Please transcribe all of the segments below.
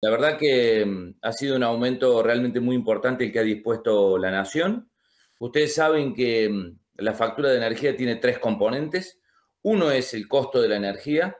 La verdad que mm, ha sido un aumento realmente muy importante el que ha dispuesto la nación. Ustedes saben que mm, la factura de energía tiene tres componentes. Uno es el costo de la energía,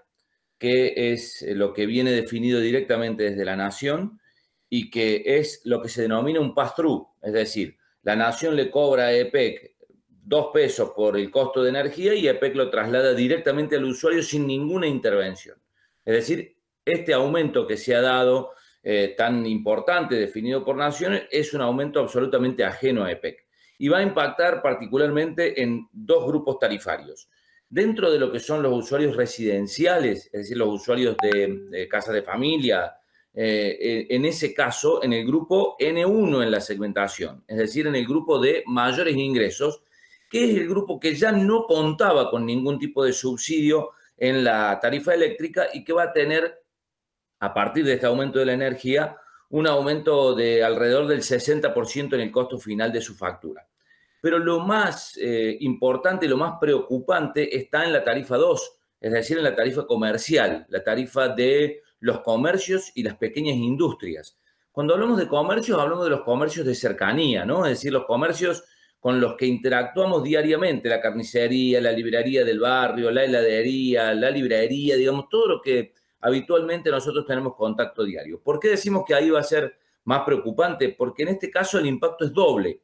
que es eh, lo que viene definido directamente desde la nación y que es lo que se denomina un pass-through, es decir, la nación le cobra a EPEC dos pesos por el costo de energía y EPEC lo traslada directamente al usuario sin ninguna intervención. Es decir, este aumento que se ha dado eh, tan importante definido por Naciones es un aumento absolutamente ajeno a EPEC y va a impactar particularmente en dos grupos tarifarios. Dentro de lo que son los usuarios residenciales, es decir, los usuarios de, casa casas de familia, eh, en ese caso, en el grupo N1 en la segmentación, es decir, en el grupo de mayores ingresos, que es el grupo que ya no contaba con ningún tipo de subsidio en la tarifa eléctrica y que va a tener a partir de este aumento de la energía, un aumento de alrededor del 60% en el costo final de su factura. Pero lo más eh, importante, lo más preocupante está en la tarifa 2, es decir, en la tarifa comercial, la tarifa de los comercios y las pequeñas industrias. Cuando hablamos de comercios, hablamos de los comercios de cercanía, ¿no? Es decir, los comercios con los que interactuamos diariamente, la carnicería, la librería del barrio, la heladería, la librería, digamos, todo lo que habitualmente nosotros tenemos contacto diario. ¿Por qué decimos que ahí va a ser más preocupante? Porque en este caso el impacto es doble.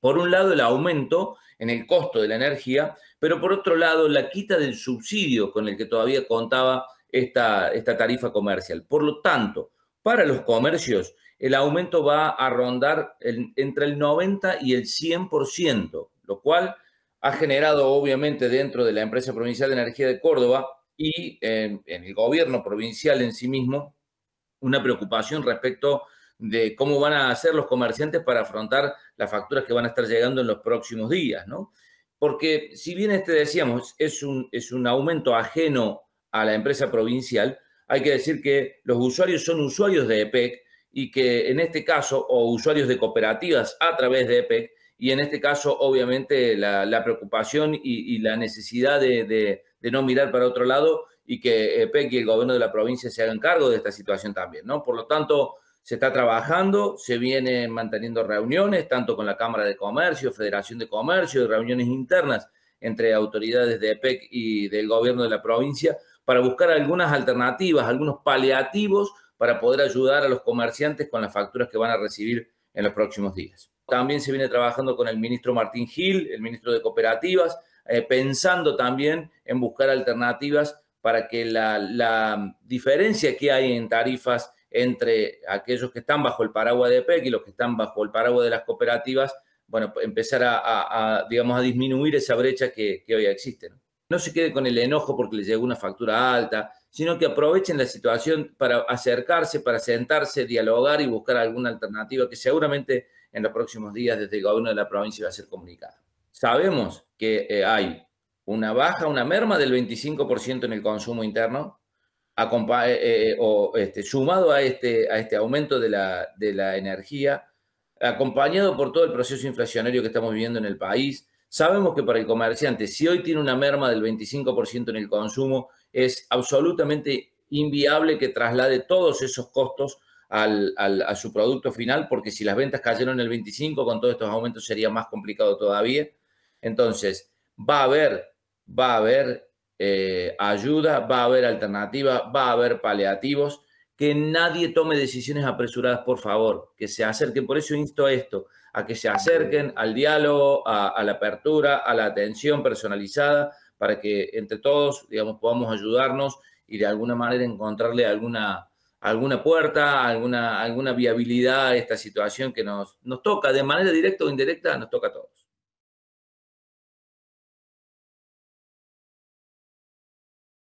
Por un lado, el aumento en el costo de la energía, pero por otro lado, la quita del subsidio con el que todavía contaba esta, esta tarifa comercial. Por lo tanto, para los comercios, el aumento va a rondar entre el 90 y el 100%, lo cual ha generado obviamente dentro de la empresa provincial de energía de Córdoba y en, el gobierno provincial en sí mismo una preocupación respecto de cómo van a hacer los comerciantes para afrontar las facturas que van a estar llegando en los próximos días, ¿no? Porque si bien este, decíamos, es un, es un aumento ajeno a la empresa provincial, hay que decir que los usuarios son usuarios de EPEC y que en este caso, o usuarios de cooperativas a través de EPEC, y en este caso, obviamente, la, preocupación y, la necesidad de, de no mirar para otro lado y que EPEC eh, y el gobierno de la provincia se hagan cargo de esta situación también, ¿no? Por lo tanto, se está trabajando, se vienen manteniendo reuniones, tanto con la Cámara de Comercio, Federación de Comercio, reuniones internas entre autoridades de EPEC y del gobierno de la provincia, para buscar algunas alternativas, algunos paliativos para poder ayudar a los comerciantes con las facturas que van a recibir en los próximos días. También se viene trabajando con el ministro Martín Gil, el ministro de Cooperativas, eh, pensando también en buscar alternativas para que la, diferencia que hay en tarifas entre aquellos que están bajo el paraguas de PEC y los que están bajo el paraguas de las cooperativas, bueno, empezar a, digamos, a disminuir esa brecha que, hoy existe. ¿no? se quede con el enojo porque les llegó una factura alta, sino que aprovechen la situación para acercarse, para sentarse, dialogar y buscar alguna alternativa que seguramente en los próximos días desde el gobierno de la provincia va a ser comunicada. Sabemos que eh, hay una baja, una merma del 25% en el consumo interno, eh, eh, este, sumado a este, este aumento de la, energía, acompañado por todo el proceso inflacionario que estamos viviendo en el país. Sabemos que para el comerciante, si hoy tiene una merma del 25% en el consumo, es absolutamente inviable que traslade todos esos costos a su producto final, porque si las ventas cayeron el 25, con todos estos aumentos sería más complicado todavía. Entonces, va a haber, va a haber eh, ayuda, va a haber alternativa, va a haber paliativos. Que nadie tome decisiones apresuradas, por favor, que se acerquen. Por eso insto a esto, a que se acerquen al diálogo, a, la apertura, a la atención personalizada, para que entre todos, digamos, podamos ayudarnos y de alguna manera encontrarle alguna, alguna puerta, alguna, alguna viabilidad a esta situación que nos, nos toca de manera directa o indirecta, nos toca a todos.